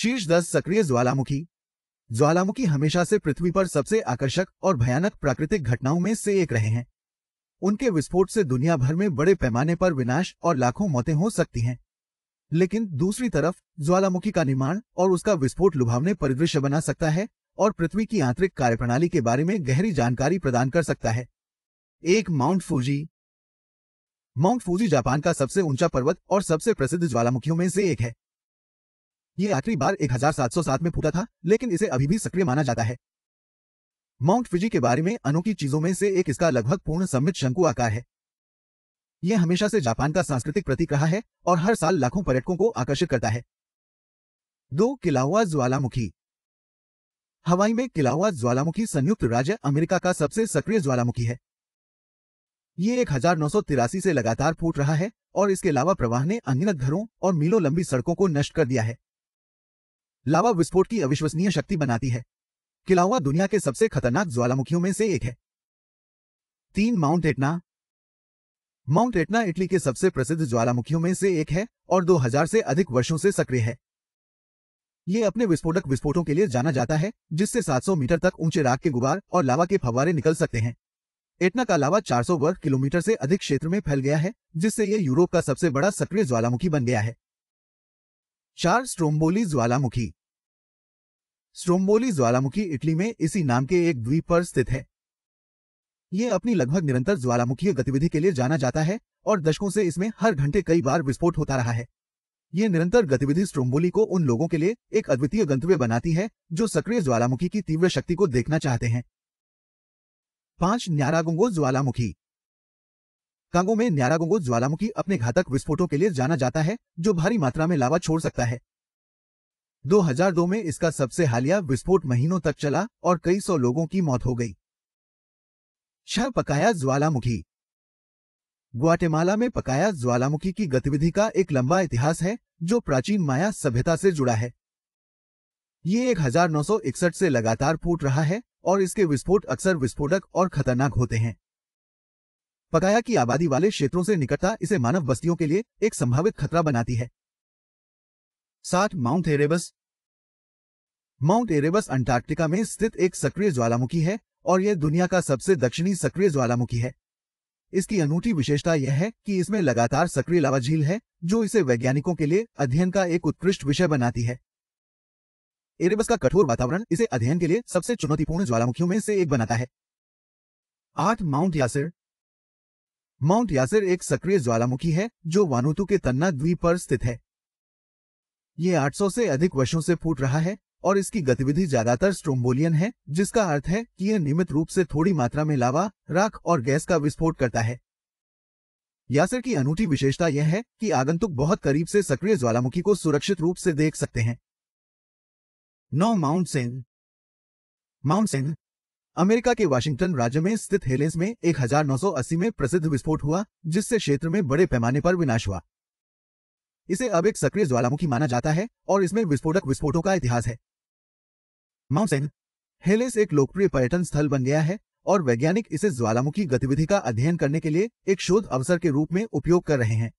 शीर्ष दस सक्रिय ज्वालामुखी ज्वालामुखी हमेशा से पृथ्वी पर सबसे आकर्षक और भयानक प्राकृतिक घटनाओं में से एक रहे हैं उनके विस्फोट से दुनिया भर में बड़े पैमाने पर विनाश और लाखों मौतें हो सकती हैं लेकिन दूसरी तरफ ज्वालामुखी का निर्माण और उसका विस्फोट लुभावने परिदृश्य बना सकता है और पृथ्वी की आंतरिक कार्यप्रणाली के बारे में गहरी जानकारी प्रदान कर सकता है एक mount Fuji mount Fuji Japan का सबसे ऊंचा पर्वत और सबसे प्रसिद्ध ज्वालामुखियों में से एक है ये आखिरी बार 1707 में फूटा था लेकिन इसे अभी भी सक्रिय माना जाता है माउंट फिजी के बारे में अनोखी चीजों में से एक इसका लगभग पूर्ण सम्मित शंकु आकार है यह हमेशा से जापान का सांस्कृतिक प्रतीक रहा है और हर साल लाखों पर्यटकों को आकर्षित करता है दो किलावा ज्वालामुखी हवाई में किलावा ज्वालामुखी संयुक्त राज्य अमेरिका का सबसे सक्रिय ज्वालामुखी है ये एक से लगातार फूट रहा है और इसके अलावा प्रवाह ने अनगिनत घरों और मीलों लंबी सड़कों को नष्ट कर दिया है लावा विस्फोट की अविश्वसनीय शक्ति बनाती है किलावा दुनिया के सबसे खतरनाक ज्वालामुखियों में से एक है तीन mount Etna mount Etna Italy के सबसे प्रसिद्ध ज्वालामुखियों में से एक है और 2000 से अधिक वर्षों से सक्रिय है ये अपने विस्फोटक विस्फोटों के लिए जाना जाता है जिससे 700 मीटर तक ऊंचे राग के गुबार और लावा के फवारे निकल सकते हैं एटना का लावा 400 वर्ग किलोमीटर से अधिक क्षेत्र में फैल गया है जिससे यह यूरोप का सबसे बड़ा सक्रिय ज्वालामुखी बन गया है चार स्ट्रोम्बोली ज्वालामुखी स्ट्रोम्बोली ज्वालामुखी इटली में इसी नाम के एक द्वीप पर स्थित है ये अपनी लगभग निरंतर ज्वालामुखीय गतिविधि के लिए जाना जाता है और दशकों से इसमें हर घंटे कई बार विस्फोट होता रहा है ये निरंतर गतिविधि स्ट्रोम्बोली को उन लोगों के लिए एक अद्वितीय गंतव्य बनाती है जो सक्रिय ज्वालामुखी की तीव्र शक्ति को देखना चाहते हैं पांच न्यारागोंगो ज्वालामुखी कांगो में न्यारागोंगो ज्वालामुखी अपने घातक विस्फोटों के लिए जाना जाता है जो भारी मात्रा में लावा छोड़ सकता है 2002 में इसका सबसे हालिया विस्फोट महीनों तक चला और कई सौ लोगों की मौत हो गई छह पकाया ज्वालामुखी ग्वाटेमाला में पकाया ज्वालामुखी की गतिविधि का एक लंबा इतिहास है जो प्राचीन माया सभ्यता से जुड़ा है ये 1961 से लगातार फूट रहा है और इसके विस्फोट अक्सर विस्फोटक और खतरनाक होते हैं पकाया की आबादी वाले क्षेत्रों से निकटता इसे मानव बस्तियों के लिए एक संभावित खतरा बनाती है साठ mount Erebus mount Erebus Antarctica में स्थित एक सक्रिय ज्वालामुखी है और यह दुनिया का सबसे दक्षिणी सक्रिय ज्वालामुखी है इसकी अनूठी विशेषता यह है कि इसमें लगातार सक्रिय लावा झील है जो इसे वैज्ञानिकों के लिए अध्ययन का एक उत्कृष्ट विषय बनाती है एरेबस का कठोर वातावरण इसे अध्ययन के लिए सबसे चुनौतीपूर्ण ज्वालामुखियों में से एक बनाता है आठ माउंट यासिर माउंट यासिर एक सक्रिय ज्वालामुखी है जो वानुतु के तन्ना द्वीप पर स्थित है यह 800 से अधिक वर्षों से फूट रहा है और इसकी गतिविधि ज्यादातर स्ट्रोम्बोलियन है जिसका अर्थ है कि यह नियमित रूप से थोड़ी मात्रा में लावा राख और गैस का विस्फोट करता है यासर की अनूठी विशेषता यह है कि आगंतुक बहुत करीब से सक्रिय ज्वालामुखी को सुरक्षित रूप से देख सकते हैं नौ माउंट सेन माउंट सेन अमेरिका के वाशिंगटन राज्य में स्थित हेलेंस में 1980 में प्रसिद्ध विस्फोट हुआ जिससे क्षेत्र में बड़े पैमाने पर विनाश हुआ इसे अब एक सक्रिय ज्वालामुखी माना जाता है और इसमें विस्फोटक विस्फोटों का इतिहास है माउंटेन हेलेस एक लोकप्रिय पर्यटन स्थल बन गया है और वैज्ञानिक इसे ज्वालामुखी गतिविधि का अध्ययन करने के लिए एक शोध अवसर के रूप में उपयोग कर रहे हैं